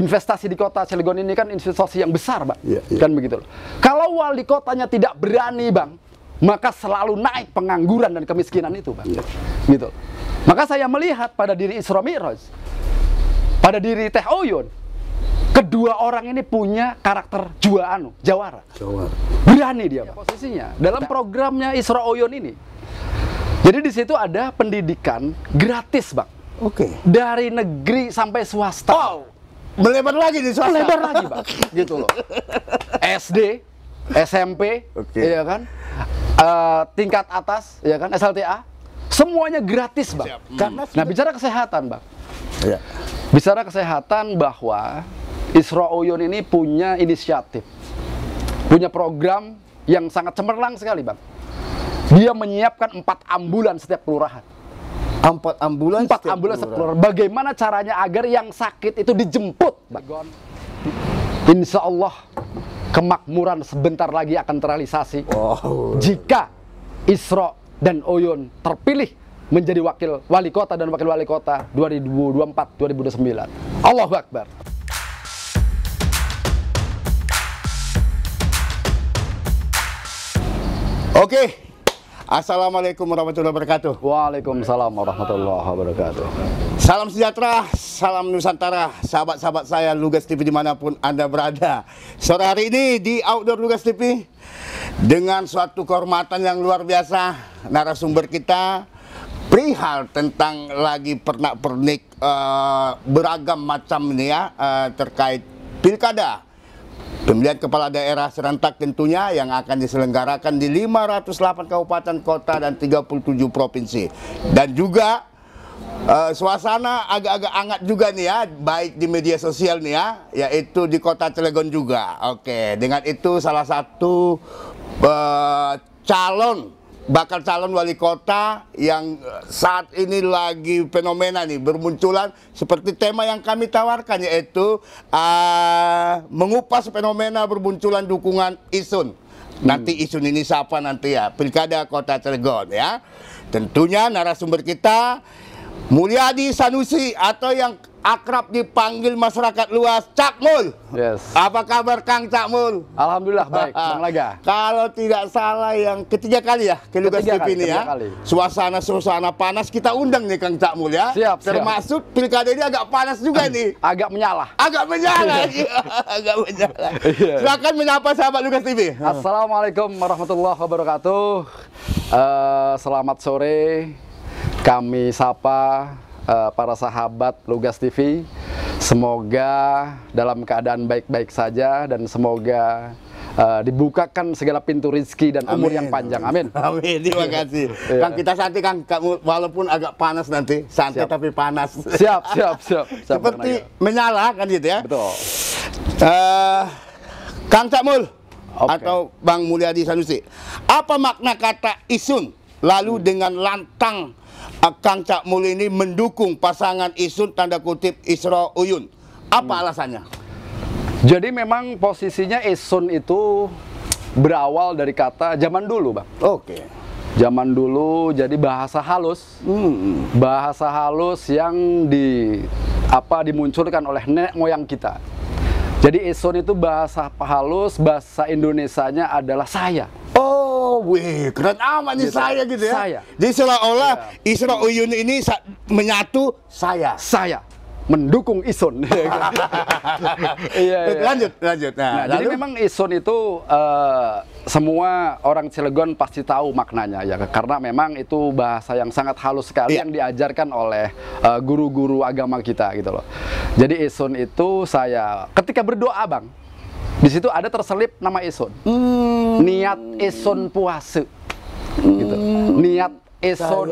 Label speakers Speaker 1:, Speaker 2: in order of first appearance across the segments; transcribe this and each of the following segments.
Speaker 1: investasi di kota Cilegon ini kan investasi yang besar, Pak. Yeah, yeah. Kan begitu Kalau wali kotanya tidak berani, Bang, maka selalu naik pengangguran dan kemiskinan itu, Bang. Yeah. Gitu. Maka saya melihat pada diri Isra Mi'raj, pada diri Teh Oyun, kedua orang ini punya karakter jua anu, jawara. Jawara. Berani dia, Bang. Iya, posisinya. Dalam nah. programnya Isra Oyun ini. Jadi di situ ada pendidikan gratis, Bang. Oke. Okay. Dari negeri sampai swasta. Wow melebar lagi nih, swasta melebar lagi pak gitu loh SD SMP okay. ya kan uh, tingkat atas ya kan SLTA semuanya gratis bang hmm. nah bicara kesehatan bang ya. bicara kesehatan bahwa Isra ini punya inisiatif punya program yang sangat cemerlang sekali bang dia menyiapkan empat ambulan setiap kelurahan Empat ambulans. Empat ambulans keluar. Bagaimana caranya agar yang sakit itu dijemput? Insya Allah kemakmuran sebentar lagi akan terrealisasi. Oh. Jika Isro dan Oyun terpilih menjadi wakil wali kota dan wakil wali kota 2024-2029. Allahu Akbar.
Speaker 2: Oke, Assalamualaikum warahmatullahi wabarakatuh. Waalaikumsalam warahmatullahi wabarakatuh. Salam sejahtera, salam Nusantara, sahabat-sahabat saya Lugas TV dimanapun Anda berada. Sore hari ini di Outdoor Lugas TV, dengan suatu kehormatan yang luar biasa, narasumber kita perihal tentang lagi pernak-pernik uh, beragam macam nih ya, uh, terkait pilkada Pemilihan kepala daerah serentak tentunya yang akan diselenggarakan di 508 kabupaten kota dan 37 provinsi. Dan juga Uh, suasana agak-agak hangat juga nih ya, baik di media sosial nih ya, yaitu di kota Cilegon juga. Oke, dengan itu salah satu uh, calon bakal calon wali kota yang saat ini lagi fenomena nih bermunculan seperti tema yang kami tawarkan yaitu uh, mengupas fenomena bermunculan dukungan isun. Nanti hmm. isun ini siapa nanti ya? Pilkada Kota Cirebon ya. Tentunya narasumber kita Mulyadi Sanusi atau yang akrab dipanggil masyarakat luas Mul. Yes. Apa kabar Kang Cak Mul? Alhamdulillah baik, Bang Laga. Kalau tidak salah yang ketiga kali ya ke Lugas TV ini ya. Suasana-suasana panas kita undang nih Kang Cak Mul ya. Siap, Termasuk siap. pilkada ini agak panas juga nih. Agak menyala. Agak menyala. Iya. agak menyala. Iya. Silakan menyapa sahabat Lugas TV. Assalamualaikum
Speaker 1: warahmatullahi wabarakatuh. Uh, selamat sore. Kami sapa uh, para sahabat Lugas TV. Semoga dalam keadaan baik-baik saja dan semoga uh, dibukakan segala
Speaker 2: pintu rizki dan umur Amin. yang panjang. Amin. Amin. Terima iya. kasih. yeah. Kang kita santai Kang, walaupun agak panas nanti, santai tapi panas. Siap, siap, siap. siap Seperti menyala kan gitu ya. Betul. Uh, Kang Cakmul okay. atau Bang Mulyadi Sanusi, apa makna kata isun lalu hmm. dengan lantang Kang Cak Muli ini mendukung pasangan Isun tanda kutip Isra Uyun. Apa hmm. alasannya?
Speaker 1: Jadi memang posisinya Isun itu berawal dari kata zaman dulu, Bang. Oke. Okay. Zaman dulu jadi bahasa halus. Hmm. Bahasa halus yang di apa dimunculkan oleh nenek moyang kita. Jadi Isun itu bahasa halus, bahasa Indonesianya adalah
Speaker 2: saya. Oh, wih, keren amat nih iya, saya gitu ya. Saya. Jadi seolah-olah ya. Isra Uyun ini menyatu saya. Saya mendukung Ison. Iya, iya. iya, Lanjut, lanjut. Nah, nah lalu... jadi
Speaker 1: memang Ison itu uh, semua orang Cilegon pasti tahu maknanya ya, karena memang itu bahasa yang sangat halus sekali iya. yang diajarkan oleh eh, guru-guru uh, agama kita gitu loh. Jadi Ison itu saya ketika berdoa bang, di situ ada terselip nama Eson. Hmm. Niat Eson puasa. Hmm. Gitu. Niat Eson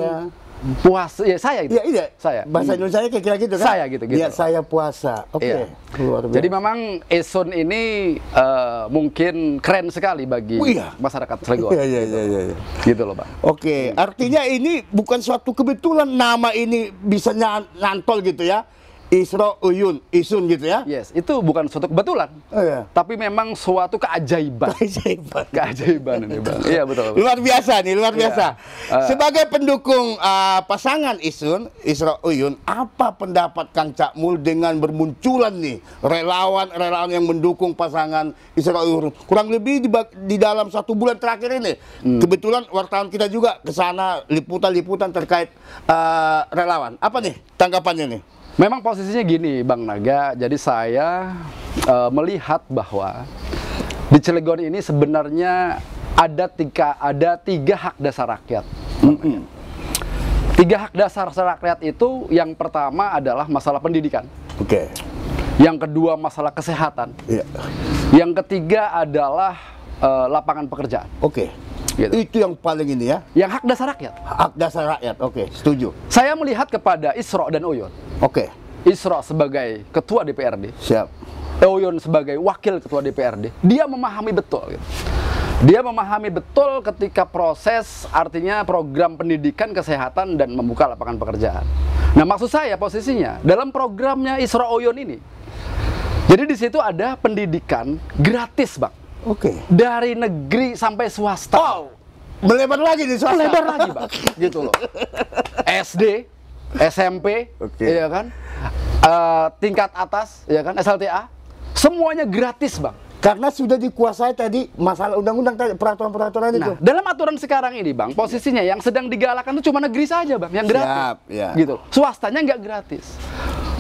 Speaker 2: puasa ya saya gitu. Iya, iya. Saya. Bahasa Indonesia hmm. kira-kira gitu kan? Saya gitu gitu. Ya, saya puasa. Oke. Okay. Ya. Jadi
Speaker 1: memang Eson ini uh, mungkin keren sekali bagi oh, iya. masyarakat Cilegon. Iya, iya, gitu. iya, iya, iya. Gitu loh, Pak. Oke,
Speaker 2: okay. artinya ini bukan suatu kebetulan nama ini bisa nyantol gitu ya Isra Uyun, Isun gitu ya? Yes, itu bukan suatu kebetulan. Oh, iya. Tapi memang suatu keajaiban. Keajaiban. Keajaiban
Speaker 1: ini, Bang. Iya, betul, betul. Luar
Speaker 2: biasa nih, luar iya. biasa. Uh, Sebagai pendukung uh, pasangan Isun, Isra Uyun, apa pendapat Kang Cakmul dengan bermunculan nih relawan-relawan yang mendukung pasangan Isra Uyun? Kurang lebih di, di dalam satu bulan terakhir ini. Hmm. Kebetulan wartawan kita juga ke sana liputan-liputan terkait uh, relawan. Apa nih tanggapannya nih?
Speaker 1: Memang posisinya gini, Bang Naga. Jadi saya e, melihat bahwa di Cilegon ini sebenarnya ada tiga ada tiga hak dasar rakyat. Mm -hmm. Tiga hak dasar rakyat itu yang pertama adalah masalah pendidikan. Oke. Okay. Yang kedua masalah kesehatan. Yeah. Yang ketiga adalah e, lapangan pekerjaan. Oke. Okay. Gitu. Itu yang paling ini ya. Yang hak dasar rakyat. Hak dasar rakyat. Oke, okay, setuju. Saya melihat kepada Isra dan Oyon. Oke. Okay. Isra sebagai ketua DPRD. Siap. Oyon sebagai wakil ketua DPRD. Dia memahami betul gitu. Dia memahami betul ketika proses artinya program pendidikan, kesehatan dan membuka lapangan pekerjaan. Nah, maksud saya posisinya dalam programnya Isra Oyon ini. Jadi di situ ada pendidikan gratis, Bang. Oke. Okay. Dari negeri sampai swasta. Wow, melebar lagi di swasta. Melebar lagi, Bang. gitu loh. SD, SMP, okay. ya kan? Uh, tingkat atas, ya kan? SLTA. Semuanya gratis, Bang. Karena sudah dikuasai tadi masalah undang-undang tadi peraturan-peraturan itu. nah, Dalam aturan sekarang ini, Bang, posisinya yang sedang digalakan itu cuma negeri saja, Bang, yang gratis. Siap, ya. Gitu. Swastanya nggak gratis.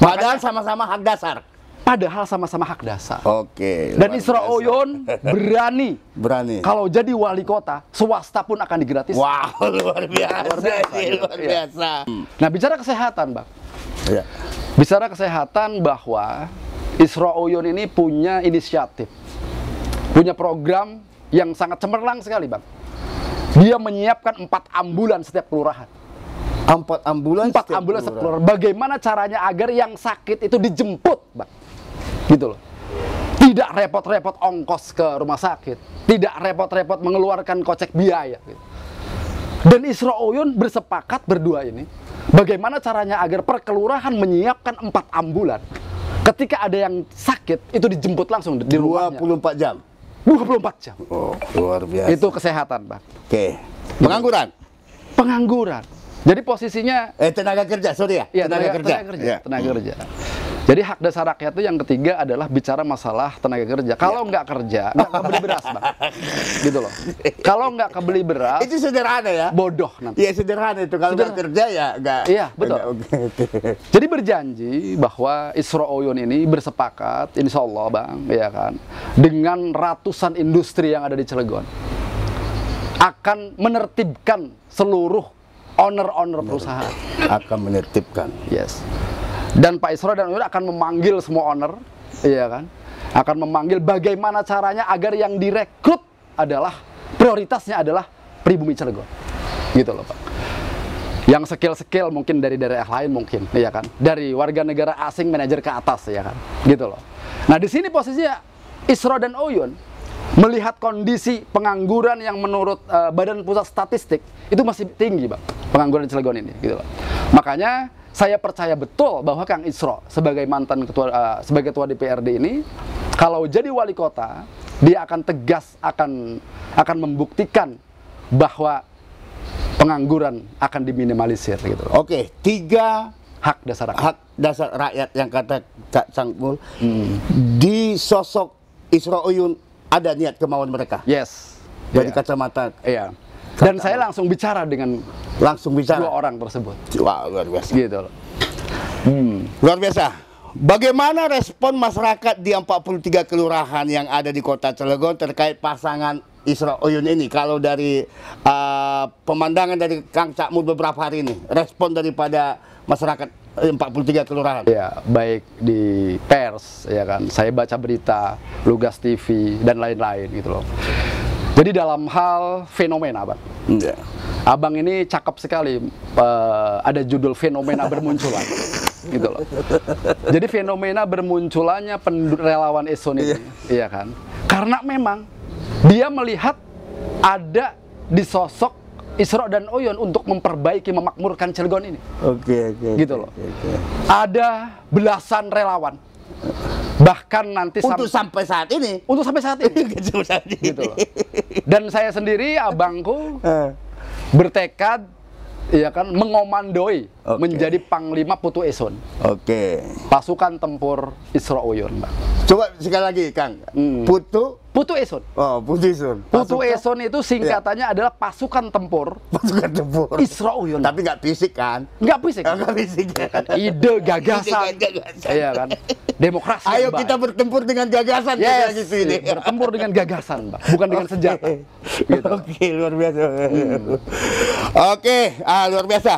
Speaker 1: Padahal sama-sama hak dasar. Padahal sama-sama hak dasar. Oke. Dan Isra Oyon berani. berani. Kalau jadi wali kota, swasta pun akan digratis. Wow, luar biasa. Luar biasa. Gitu. luar iya. biasa. Ya. Nah, bicara kesehatan, Bang. Ya. Bicara kesehatan bahwa Isra Oyon ini punya inisiatif. Punya program yang sangat cemerlang sekali, Bang. Dia menyiapkan empat ambulan setiap kelurahan. Empat ambulan? Empat ambulan setiap kelurahan. Bagaimana caranya agar yang sakit itu dijemput Gitu loh. Tidak repot-repot ongkos ke rumah sakit, tidak repot-repot mengeluarkan kocek biaya gitu. Dan Isra Oyun bersepakat berdua ini bagaimana caranya agar perkelurahan menyiapkan empat ambulan ketika ada yang sakit itu dijemput langsung di rumahnya. 24 jam. 24 jam. Oh,
Speaker 2: luar biasa. Itu
Speaker 1: kesehatan, pak Oke. Okay. Pengangguran. Pengangguran. Jadi posisinya eh tenaga kerja, sorry ya. Iya, tenaga, tenaga kerja. Tenaga kerja. Ya. Tenaga kerja. Hmm. Jadi hak dasar rakyat itu yang ketiga adalah bicara masalah tenaga kerja. Kalau ya. nggak kerja, nggak kebeli beras, bang. gitu loh. Kalau nggak kebeli beras, itu sederhana ya. Bodoh nanti. Iya sederhana itu. Kalau nggak kerja ya nggak. Iya betul.
Speaker 2: Enggak, okay.
Speaker 1: Jadi berjanji bahwa Isra Oyun ini bersepakat, Insya Allah, bang, ya kan, dengan ratusan industri yang ada di Cilegon akan menertibkan seluruh owner-owner perusahaan. Akan menertibkan. Yes. Dan Pak Isra dan Uyun akan memanggil semua owner, iya kan? Akan memanggil bagaimana caranya agar yang direkrut adalah prioritasnya adalah pribumi Cilegon. Gitu loh, Pak. Yang skill-skill mungkin dari daerah lain mungkin, iya kan? Dari warga negara asing manajer ke atas, iya kan? Gitu loh. Nah, di sini posisinya Isra dan Oyun melihat kondisi pengangguran yang menurut uh, Badan Pusat Statistik itu masih tinggi, pak. Pengangguran Cilegon ini gitu, loh. Makanya saya percaya betul bahwa Kang Isro sebagai mantan ketua uh, sebagai ketua DPRD ini kalau jadi wali kota dia akan tegas akan akan membuktikan bahwa pengangguran akan diminimalisir gitu.
Speaker 2: Oke, tiga hak dasar rakyat. hak dasar rakyat yang kata Kak Sangkul hmm. di sosok Isro Uyun ada niat kemauan mereka. Yes. Dari yeah.
Speaker 1: kacamata. Iya. Yeah dan saya langsung bicara dengan langsung bicara dua orang tersebut
Speaker 2: wah luar biasa gitu loh hmm. luar biasa Bagaimana respon masyarakat di 43 kelurahan yang ada di Kota Cilegon terkait pasangan Isra Oyun ini? Kalau dari uh, pemandangan dari Kang Cakmur beberapa hari ini, respon daripada masyarakat 43 eh, kelurahan. Ya,
Speaker 1: baik di pers ya kan. Saya baca berita, Lugas TV dan lain-lain gitu loh. Jadi dalam hal fenomena, Pak. Yeah. Abang ini cakep sekali uh, ada judul fenomena bermunculan. gitu loh. Jadi fenomena bermunculannya relawan Eson ini, yeah. iya kan? Karena memang dia melihat ada di sosok Isra dan Oyon untuk memperbaiki memakmurkan Cilegon ini. Oke, okay, oke. Okay, gitu loh. Okay, okay. Ada belasan relawan
Speaker 2: bahkan nanti untuk sampai saat ini
Speaker 1: untuk sampai saat ini gitu loh. dan saya sendiri abangku eh. bertekad ya kan mengomandoi okay. menjadi panglima Putu Eson oke okay. pasukan tempur Isra Uyun
Speaker 2: coba sekali lagi Kang hmm. Putu
Speaker 1: Putu Eson. Oh, Putu Eson.
Speaker 2: Putu Eson itu singkatannya ya. adalah pasukan tempur.
Speaker 1: Pasukan tempur.
Speaker 2: Israel. Tapi nggak fisik kan?
Speaker 1: Nggak fisik. Oh, nggak fisik. Kan? Ide gagasan. gagasan. Iya kan? Demokrasi. Ayo mbak. kita
Speaker 2: bertempur dengan gagasan. Yes. Di sini. Iya. Bertempur dengan gagasan, Mbak. Bukan dengan senjata. Gitu. Oke, okay, luar biasa. Hmm. Oke, okay. ah, luar biasa.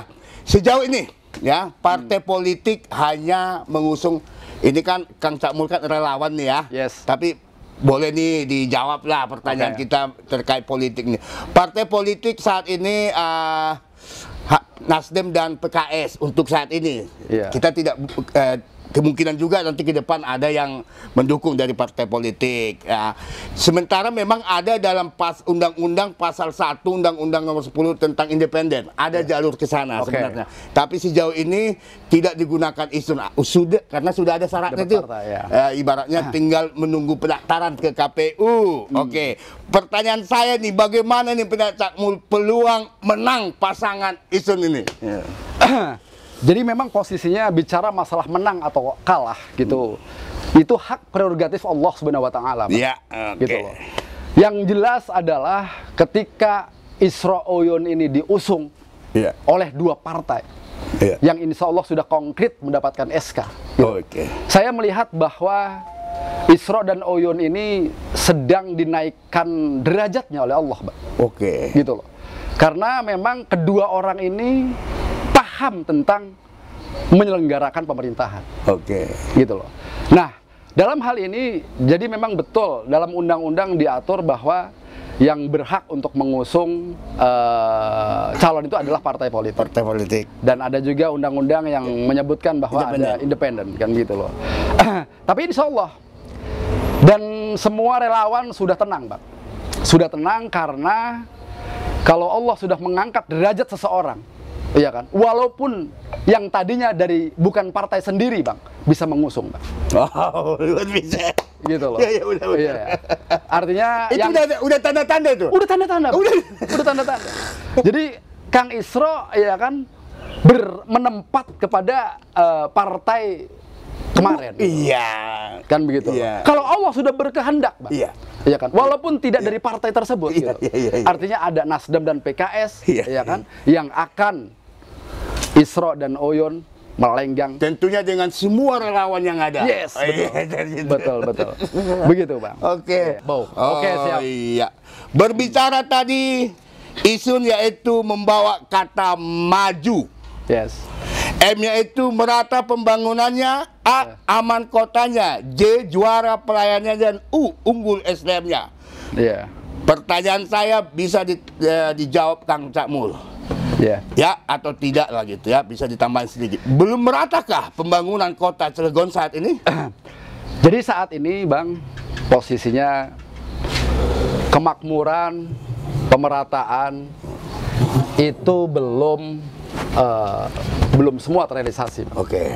Speaker 2: Sejauh ini, ya, partai hmm. politik hanya mengusung ini kan Kang Cakmul kan relawan nih ya. Yes. Tapi boleh nih dijawab lah pertanyaan okay. kita terkait politik nih. Partai politik saat ini uh, Nasdem dan PKS untuk saat ini. Yeah. Kita tidak uh, kemungkinan juga nanti ke depan ada yang mendukung dari partai politik ya. Sementara memang ada dalam pas undang-undang pasal 1 undang-undang nomor 10 tentang independen ada yeah. jalur ke sana okay. sebenarnya. Tapi sejauh ini tidak digunakan isu sudah karena sudah ada syaratnya itu. Ya. Uh, ibaratnya ah. tinggal menunggu pendaftaran ke KPU. Hmm. Oke. Okay. Pertanyaan saya nih bagaimana nih peluang menang pasangan Isun ini? Yeah. Ya.
Speaker 1: Jadi memang posisinya bicara masalah menang atau kalah gitu. Hmm. Itu hak prerogatif Allah Subhanahu wa taala. Iya. gitu Yang jelas adalah ketika Isra Oyun ini diusung ya. oleh dua partai ya. yang insya Allah sudah konkret mendapatkan SK. Gitu. Oke. Saya melihat bahwa Isra dan Oyun ini sedang dinaikkan derajatnya oleh Allah, Pak. Oke. Gitu loh. Karena memang kedua orang ini paham tentang menyelenggarakan pemerintahan. Oke. Okay. Gitu loh. Nah, dalam hal ini jadi memang betul dalam undang-undang diatur bahwa yang berhak untuk mengusung uh, calon itu adalah partai politik. Partai politik. Dan ada juga undang-undang yang iya. menyebutkan bahwa ada independen kan gitu loh. Tapi insya Allah dan semua relawan sudah tenang, Pak. Sudah tenang karena kalau Allah sudah mengangkat derajat seseorang, Iya kan? Walaupun yang tadinya dari bukan partai sendiri, Bang, bisa mengusung, Bang.
Speaker 2: Wow, bisa. Gitu loh. Iya, iya, udah, udah. Iya, ya. Artinya Itu yang, udah udah tanda-tanda itu, Udah
Speaker 1: tanda-tanda. Udah udah tanda-tanda. Jadi Kang Isro ya kan ber menempat kepada uh, partai kemarin. Iya. Kan begitu. Iya. Kalau Allah sudah berkehendak, Bang. Iya. Iya kan? Walaupun tidak iya. dari partai tersebut iya, gitu. Iya, iya, iya. Artinya ada Nasdem dan PKS, iya, ya kan? Iya. Yang akan Isra
Speaker 2: dan Oyon melenggang. Tentunya dengan semua relawan yang ada. Yes, betul. Oh, iya, betul,
Speaker 1: betul. Begitu, Bang.
Speaker 2: Oke. Okay. Iya. Oke, oh, siap. Iya. Berbicara tadi isun yaitu membawa kata maju. Yes. M yaitu merata pembangunannya, A iya. aman kotanya, J juara pelayannya dan U unggul SDM-nya. Iya. Yeah. Pertanyaan saya bisa di, uh, dijawab Kang Cakmul yeah. ya atau tidak lah gitu ya bisa ditambahin sedikit belum meratakah pembangunan kota Cilegon saat ini jadi
Speaker 1: saat ini bang posisinya kemakmuran pemerataan itu belum uh, belum semua terrealisasi oke okay.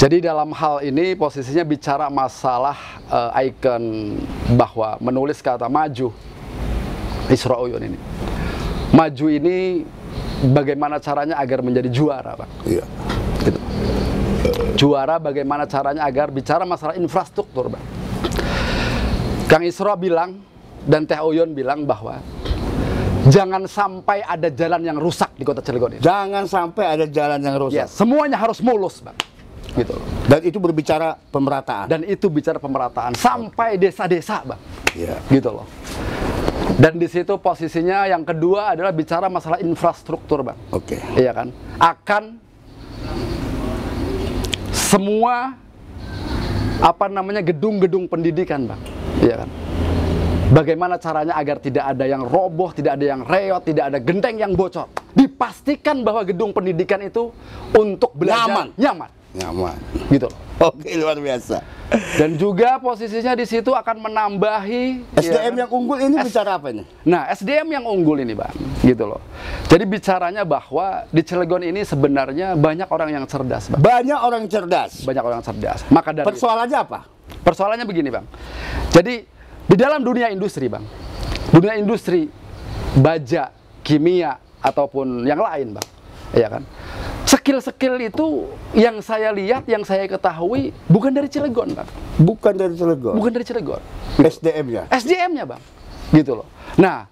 Speaker 1: Jadi dalam hal ini posisinya bicara masalah uh, ikon bahwa menulis kata maju Isra Uyun ini maju ini bagaimana caranya agar menjadi juara, Pak? Iya. Gitu. Juara bagaimana caranya agar bicara masalah infrastruktur, Pak. Kang Isra bilang dan Teh Oyon bilang bahwa jangan sampai ada jalan yang rusak di kota Cilegon ini. Jangan sampai ada jalan yang rusak. Ya, semuanya harus mulus, Bang. Gitu. Dan itu berbicara pemerataan. Dan itu bicara pemerataan sampai desa-desa, Bang. Iya. Gitu loh. Dan di situ posisinya yang kedua adalah bicara masalah infrastruktur, Bang. Oke. Okay. Iya kan? Akan semua apa namanya gedung-gedung pendidikan, Bang. Iya kan? Bagaimana caranya agar tidak ada yang roboh, tidak ada yang reot, tidak ada genteng yang bocor. Dipastikan bahwa gedung pendidikan itu untuk belajar nyaman. nyaman
Speaker 2: nyaman gitu loh. Oke luar biasa. Dan juga
Speaker 1: posisinya di situ akan menambahi SDM ya, yang unggul ini S bicara apa ini? Nah SDM yang unggul ini bang, gitu loh. Jadi bicaranya bahwa di Cilegon ini sebenarnya banyak orang yang cerdas bang. Banyak orang cerdas. Banyak orang cerdas. Maka dari persoalannya apa? Persoalannya begini bang. Jadi di dalam dunia industri bang, dunia industri baja, kimia ataupun yang lain bang, ya kan. Skill-skill itu yang saya lihat, yang saya ketahui bukan dari Cilegon, Bang.
Speaker 2: Bukan dari Cilegon. Bukan dari Cilegon. SDM-nya.
Speaker 1: SDM-nya, Bang. Gitu loh. Nah,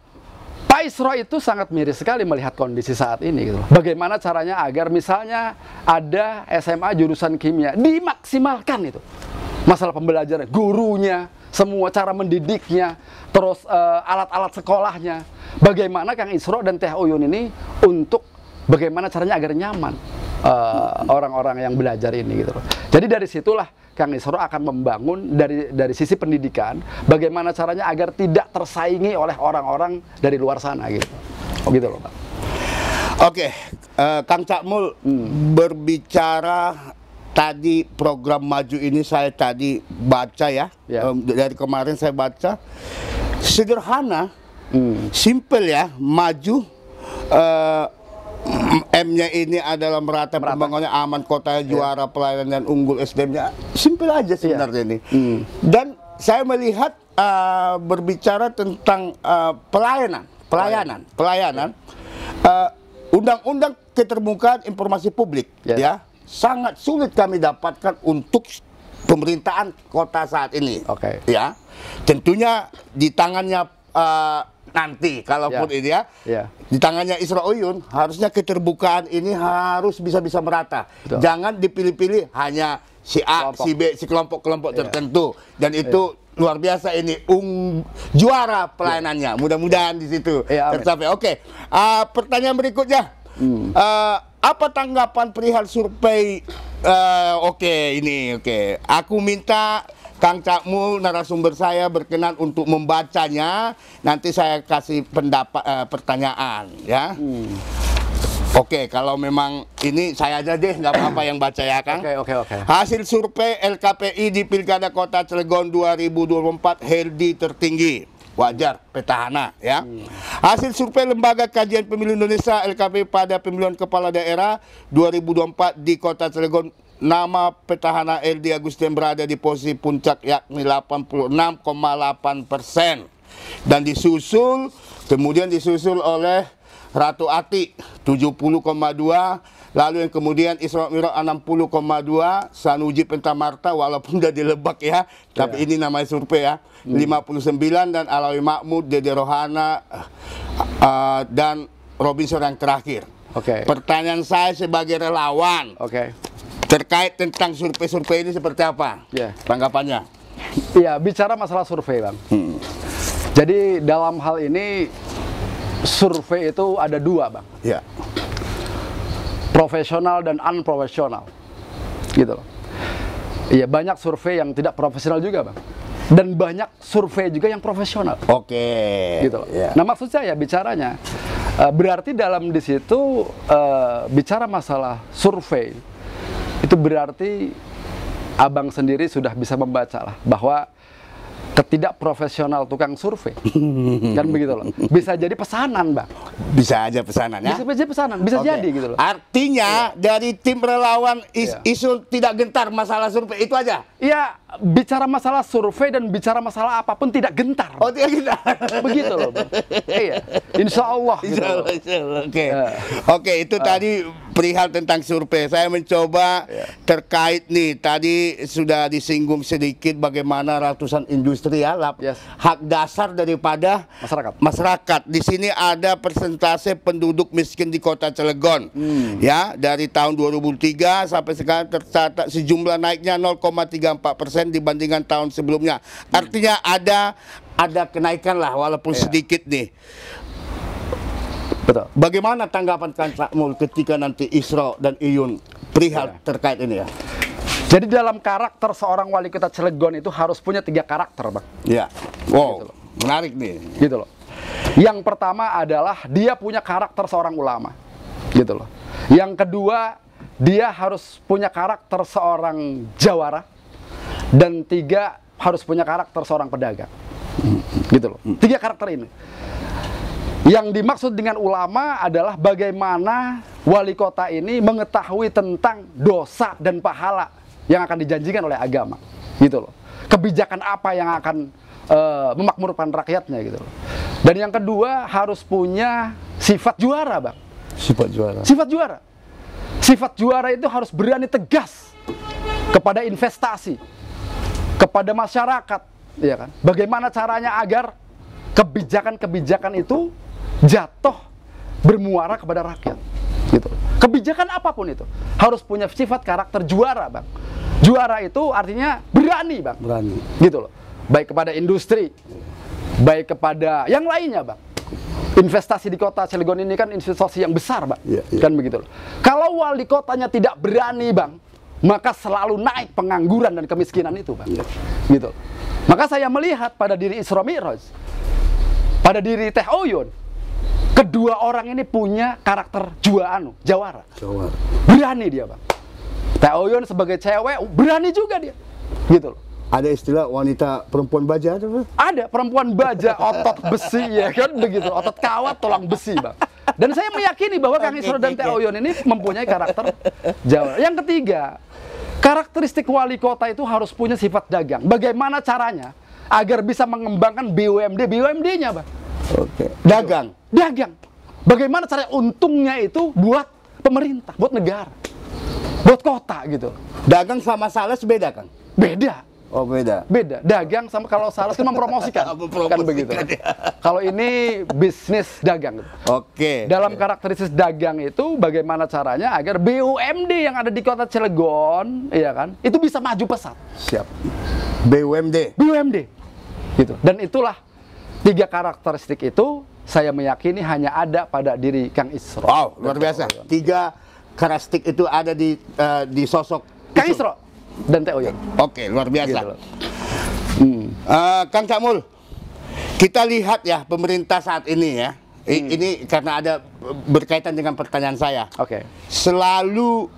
Speaker 1: Pak Isro itu sangat miris sekali melihat kondisi saat ini. Gitu. Bagaimana caranya agar misalnya ada SMA jurusan kimia dimaksimalkan itu masalah pembelajaran, gurunya, semua cara mendidiknya, terus eh, alat-alat uh, sekolahnya. Bagaimana Kang Isro dan Teh Uyun ini untuk bagaimana caranya agar nyaman eh, orang-orang uh, yang belajar ini gitu loh. Jadi dari situlah Kang Isro akan membangun dari dari sisi pendidikan bagaimana caranya agar tidak tersaingi
Speaker 2: oleh orang-orang dari luar sana gitu. Oh gitu loh, Pak. Oke, uh, Kang Cakmul hmm. berbicara tadi program maju ini saya tadi baca ya. ya. Um, dari kemarin saya baca sederhana, hmm. simple ya, maju uh, M-nya ini adalah merata, merata. pembangunannya aman kota iya. juara pelayanan dan unggul SDM-nya simpel aja iya. sebenarnya yeah. ini mm. dan saya melihat uh, berbicara tentang uh, pelayanan pelayanan pelayanan uh, undang-undang uh, keterbukaan informasi publik yeah. ya sangat sulit kami dapatkan untuk pemerintahan kota saat ini. Oke. Okay. Ya, tentunya di tangannya uh, nanti kalaupun ya. ini ya ya di tangannya Isra Oyun harusnya keterbukaan ini harus bisa-bisa merata. Betul. Jangan dipilih-pilih hanya si A, kelompok. si B, si kelompok-kelompok ya. tertentu dan ya. itu ya. luar biasa ini ung juara pelayanannya. ya. Mudah-mudahan ya. di situ ya, tercapai. Oke. Uh, pertanyaan berikutnya. Hmm. Uh, apa tanggapan perihal survei uh, oke okay, ini oke. Okay. Aku minta Kang Cakmul narasumber saya berkenan untuk membacanya. Nanti saya kasih pendapat uh, pertanyaan ya. Hmm. Oke, kalau memang ini saya aja deh, nggak apa-apa yang baca ya, Kang. Oke, oke, oke. Hasil survei LKPI di Pilkada Kota Cilegon 2024 Herdi tertinggi wajar petahana ya. Hmm. Hasil survei Lembaga Kajian Pemilu Indonesia LKPI pada pemilihan kepala daerah 2024 di Kota Cilegon nama petahana LD Agustin berada di posisi puncak yakni 86,8 persen dan disusul kemudian disusul oleh Ratu Ati 70,2 lalu yang kemudian Isra Miraj 60,2 Sanuji Pentamarta walaupun sudah dilebak ya tapi yeah. ini namanya survei ya hmm. 59 dan Alawi Makmud Dede Rohana uh, dan Robinson yang terakhir. Oke. Okay. Pertanyaan saya sebagai relawan. Oke. Okay Terkait tentang survei-survei ini seperti apa ya. tanggapannya?
Speaker 1: Iya, bicara masalah survei, Bang. Hmm. Jadi dalam hal ini survei itu ada dua, Bang. Iya. Profesional dan unprofesional. Gitu loh. Iya, banyak survei yang tidak profesional juga, Bang. Dan banyak survei juga yang profesional. Oke. Okay. Gitu loh. Yeah. Nah, maksud saya bicaranya eh, berarti dalam di situ eh, bicara masalah survei itu berarti abang sendiri sudah bisa membaca lah bahwa ketidakprofesional tukang survei
Speaker 2: kan begitu loh bisa jadi pesanan bang bisa aja pesanan ya bisa aja pesanan bisa okay. jadi gitu loh artinya iya. dari tim relawan is, iya. isu tidak gentar masalah survei itu aja iya bicara
Speaker 1: masalah survei dan bicara masalah apapun
Speaker 2: tidak gentar. Oh tidak gentar. Begitu loh. iya. Insya Allah. Insya Allah. Gitu Insya Allah. Oke. Uh. Oke itu uh. tadi perihal tentang survei. Saya mencoba yeah. terkait nih tadi sudah disinggung sedikit bagaimana ratusan industri yes. hak dasar daripada masyarakat. Masyarakat di sini ada persentase penduduk miskin di kota Cilegon. Hmm. Ya dari tahun 2003 sampai sekarang tercatat sejumlah naiknya 0,34 persen dibandingkan tahun sebelumnya. Artinya ada ada kenaikan lah walaupun yeah. sedikit nih. Betul. Bagaimana tanggapan Kang Sakmul ketika nanti Isra dan Iyun perihal ya. terkait ini ya? Jadi dalam karakter seorang
Speaker 1: wali kota Cilegon itu harus punya tiga karakter, Bang.
Speaker 2: Iya. Wow. Gitu
Speaker 1: Menarik nih. Gitu loh. Yang pertama adalah dia punya karakter seorang ulama. Gitu loh. Yang kedua, dia harus punya karakter seorang jawara dan tiga harus punya karakter seorang pedagang gitu loh tiga karakter ini yang dimaksud dengan ulama adalah bagaimana wali kota ini mengetahui tentang dosa dan pahala yang akan dijanjikan oleh agama gitu loh kebijakan apa yang akan uh, memakmurkan rakyatnya gitu loh dan yang kedua harus punya sifat juara bang
Speaker 2: sifat juara sifat
Speaker 1: juara sifat juara itu harus berani tegas kepada investasi kepada masyarakat, ya kan? Bagaimana caranya agar kebijakan-kebijakan itu jatuh bermuara kepada rakyat gitu. Kebijakan apapun itu harus punya sifat karakter juara, Bang. Juara itu artinya berani, Bang. Berani. Gitu loh. Baik kepada industri, baik kepada yang lainnya, Bang. Investasi di kota Cilegon ini kan investasi yang besar, Bang. Yeah, yeah. Kan begitu loh. Kalau wali kotanya tidak berani, Bang, maka selalu naik pengangguran dan kemiskinan itu, Pak. Yeah. Gitu. Maka saya melihat pada diri Isra Mi'raj, pada diri Teh Oyun, kedua orang ini punya karakter jualan, jawara. Jawara. Berani dia, Bang. Teh Oyun sebagai cewek berani juga dia.
Speaker 2: Gitu loh. Ada istilah wanita perempuan baja ada,
Speaker 1: Ada, perempuan baja otot besi ya kan begitu, otot kawat tulang besi, Bang. Dan saya meyakini bahwa Kang Isro dan Teh Oyon ini mempunyai karakter Jawa. Yang ketiga, karakteristik wali kota itu harus punya sifat dagang. Bagaimana caranya agar bisa mengembangkan BUMD, BUMD-nya, Bang? Oke. Dagang. Dagang. Bagaimana cara untungnya itu buat pemerintah, buat negara, buat kota gitu. Dagang sama sales beda, kan, Beda. Oh beda. Beda. Dagang sama kalau sales kan mempromosikan. mempromosikan kan begitu. Ya. Kalau ini bisnis dagang. Oke. Okay. Dalam karakteristik dagang itu bagaimana caranya agar BUMD yang ada di kota Cilegon, iya kan, itu bisa maju pesat. Siap. BUMD. BUMD. Gitu. Dan itulah tiga karakteristik itu saya meyakini hanya ada pada diri Kang Isro. Wow, luar biasa. Tiga
Speaker 2: karakteristik itu ada di uh, di sosok Kang Isro. Isro dan Teh Oyon. Oke, luar biasa. Gitu hmm. uh, Kang Camul, kita lihat ya pemerintah saat ini ya. hmm. Ini karena ada berkaitan dengan pertanyaan saya. Oke. Okay. Selalu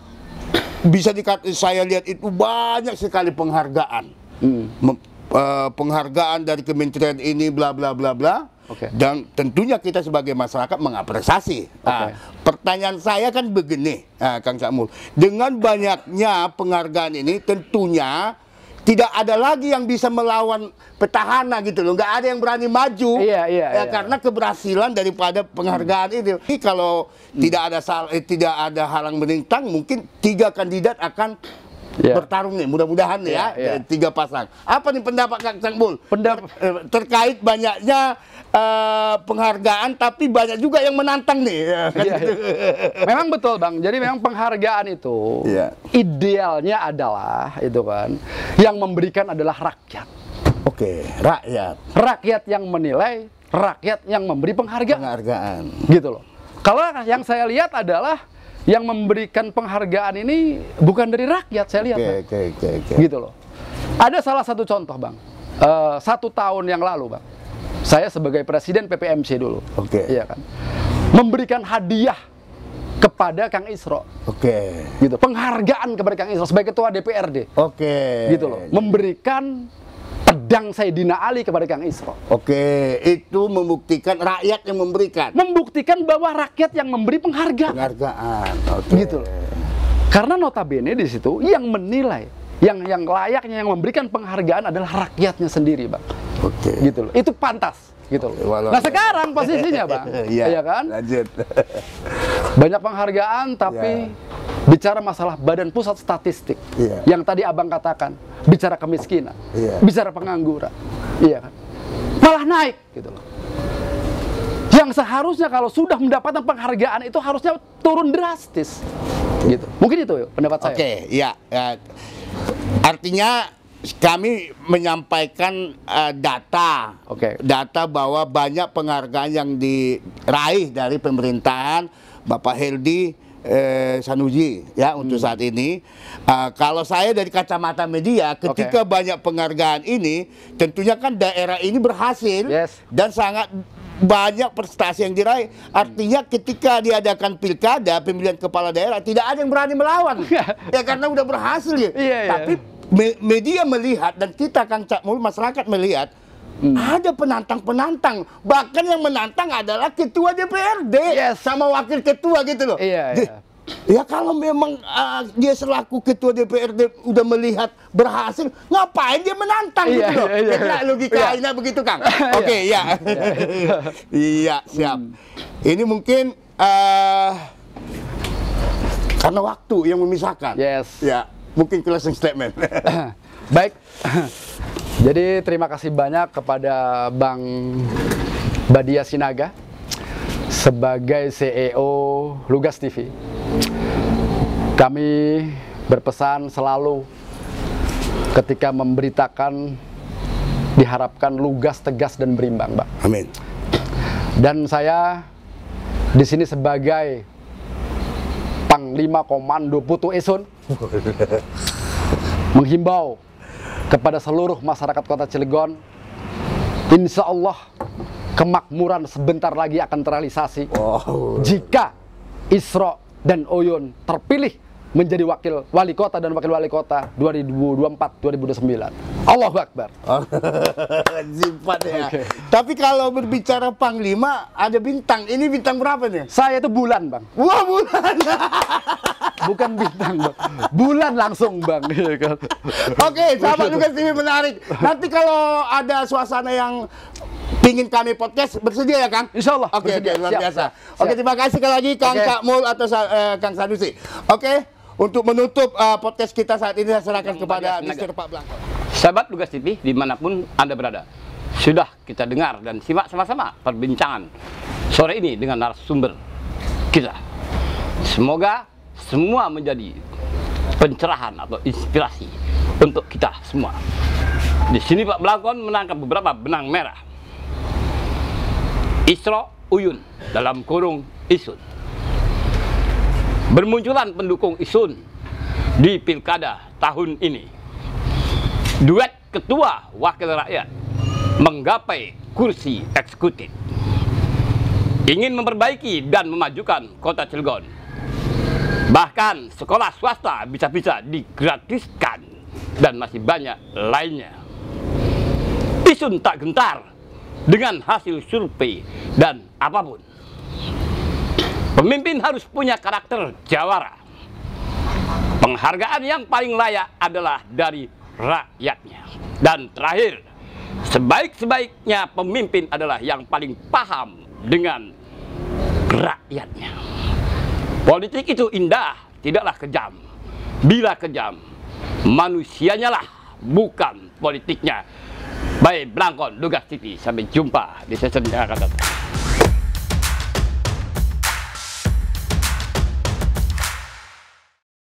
Speaker 2: bisa dikatakan saya lihat itu banyak sekali penghargaan. Hmm. uh, penghargaan dari kementerian ini bla bla bla bla Okay. Dan tentunya kita sebagai masyarakat mengapresiasi. Okay. Nah, pertanyaan saya kan begini, nah, Kang Samul, dengan banyaknya penghargaan ini tentunya tidak ada lagi yang bisa melawan petahana gitu loh, nggak ada yang berani maju. Iya iya. Ya, iya. Karena keberhasilan daripada penghargaan hmm. ini. Jadi kalau hmm. tidak ada sal eh, tidak ada halang menintang, mungkin tiga kandidat akan yeah. bertarung nih mudah-mudahan yeah, ya yeah. Ya, ya. tiga pasang apa nih pendapat Kang Sangbul pendapat eh, terkait banyaknya uh, penghargaan tapi banyak juga yang menantang nih yeah, kan yeah. Gitu. memang betul Bang jadi
Speaker 1: memang penghargaan itu yeah. idealnya adalah itu kan yang memberikan adalah rakyat
Speaker 2: oke okay, rakyat
Speaker 1: rakyat yang menilai rakyat yang memberi penghargaan penghargaan gitu loh kalau yang saya lihat adalah yang memberikan penghargaan ini bukan dari rakyat saya lihat. Okay, bang. okay, okay, okay. Gitu loh. Ada salah satu contoh bang. Uh, satu tahun yang lalu bang, saya sebagai presiden PPMC dulu. Oke. Iya kan. Memberikan hadiah kepada Kang Isro.
Speaker 2: Oke.
Speaker 1: Gitu. Penghargaan kepada Kang Isro sebagai ketua DPRD. Oke. Gitu loh. Memberikan pedang Dina Ali kepada Kang Isro.
Speaker 2: Oke, itu membuktikan rakyat yang memberikan.
Speaker 1: Membuktikan bahwa rakyat yang memberi penghargaan. Penghargaan. Oke. Gitu. Karena notabene di situ yang menilai yang yang layaknya yang memberikan penghargaan adalah rakyatnya sendiri, Bang. Oke. Gitu loh. Itu pantas gitu loh. nah sekarang posisinya bang, iya ya kan? Lanjut. Banyak penghargaan tapi yeah. bicara masalah Badan Pusat Statistik yeah. yang tadi Abang katakan, bicara kemiskinan, yeah. bicara pengangguran. Iya kan? Malah naik gitu loh. Yang seharusnya kalau sudah mendapatkan penghargaan itu harusnya turun drastis. Gitu. Mungkin itu pendapat saya. Oke,
Speaker 2: iya. Ya. Artinya kami menyampaikan uh, data, okay. data bahwa banyak penghargaan yang diraih dari pemerintahan Bapak Heldi eh, Sanuji ya hmm. untuk saat ini. Uh, kalau saya dari kacamata media, ketika okay. banyak penghargaan ini, tentunya kan daerah ini berhasil yes. dan sangat banyak prestasi yang diraih. Artinya ketika diadakan pilkada, pemilihan kepala daerah, tidak ada yang berani melawan. Iya. ya karena udah berhasil ya. Yeah, iya. Tapi yeah. media melihat dan kita Kang Cakmul masyarakat melihat Hmm. Ada penantang-penantang, bahkan yang menantang adalah ketua DPRD yes. sama wakil ketua gitu loh. Iya, iya. Ya kalau memang uh, dia selaku ketua DPRD udah melihat berhasil, ngapain dia menantang iya, gitu loh? Iya, iya, ya, iya. logikanya iya. begitu Kang. Iya. Oke, ya. iya. iya, siap. Hmm. Ini mungkin uh, karena waktu yang memisahkan. Yes. Ya, mungkin closing statement. Baik.
Speaker 1: Jadi terima kasih banyak kepada Bang Badia Sinaga sebagai CEO Lugas TV. Kami berpesan selalu ketika memberitakan diharapkan lugas, tegas dan berimbang, Pak. Amin. Dan saya di sini sebagai Panglima Komando Putu Esun menghimbau kepada seluruh masyarakat kota Cilegon. Insya Allah kemakmuran sebentar lagi akan terrealisasi oh. jika Isro dan Oyun terpilih menjadi wakil wali kota dan wakil wali kota 2024-2029.
Speaker 2: Allahu Akbar. Simpan ya. Okay. Tapi kalau berbicara Panglima, ada bintang. Ini bintang berapa nih? Saya itu bulan, Bang. Wah, bulan! bukan bintang bang. bulan langsung bang iya kan? oke okay, sahabat juga TV menarik nanti kalau ada suasana yang pingin kami podcast bersedia ya Kang? Insya Allah. Oke, okay, okay, luar biasa. oke Oke, terima kasih sekali lagi Kang okay. Kak Mul atau uh, Kang Sanusi. Oke, okay, untuk menutup uh, podcast kita saat ini saya serahkan Yang kepada Mr. Pak Blanko.
Speaker 3: Sahabat Lugas TV dimanapun Anda berada, sudah kita dengar dan simak sama-sama perbincangan sore ini dengan narasumber kita. Semoga semua menjadi pencerahan atau inspirasi untuk kita semua. Di sini Pak Belakon menangkap beberapa benang merah. Isro Uyun dalam kurung Isun. Bermunculan pendukung Isun di pilkada tahun ini. Duet ketua wakil rakyat menggapai kursi eksekutif. Ingin memperbaiki dan memajukan kota Cilegon Bahkan sekolah swasta bisa-bisa digratiskan dan masih banyak lainnya. Isun tak gentar dengan hasil survei dan apapun. Pemimpin harus punya karakter jawara. Penghargaan yang paling layak adalah dari rakyatnya. Dan terakhir, sebaik-sebaiknya pemimpin adalah yang paling paham dengan rakyatnya. Politik itu indah, tidaklah kejam. Bila kejam, manusianya lah, bukan politiknya. Baik, Blangkon, Lugas TV. Sampai jumpa di sesi yang akan datang.